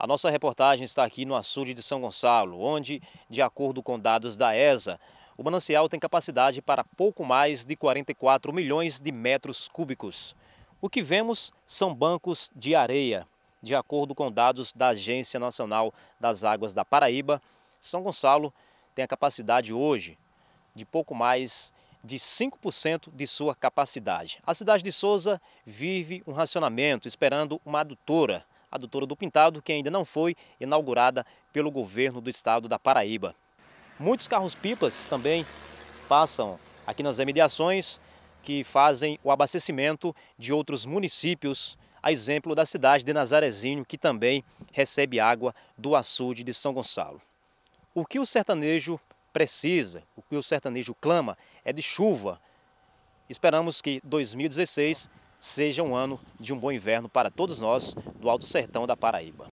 A nossa reportagem está aqui no açude de São Gonçalo, onde, de acordo com dados da ESA, o manancial tem capacidade para pouco mais de 44 milhões de metros cúbicos. O que vemos são bancos de areia. De acordo com dados da Agência Nacional das Águas da Paraíba, São Gonçalo tem a capacidade hoje de pouco mais de 5% de sua capacidade. A cidade de Souza vive um racionamento, esperando uma adutora a doutora do Pintado, que ainda não foi inaugurada pelo governo do estado da Paraíba. Muitos carros-pipas também passam aqui nas imediações que fazem o abastecimento de outros municípios, a exemplo da cidade de Nazarezinho, que também recebe água do açude de São Gonçalo. O que o sertanejo precisa, o que o sertanejo clama é de chuva. Esperamos que 2016 seja um ano de um bom inverno para todos nós do Alto Sertão da Paraíba.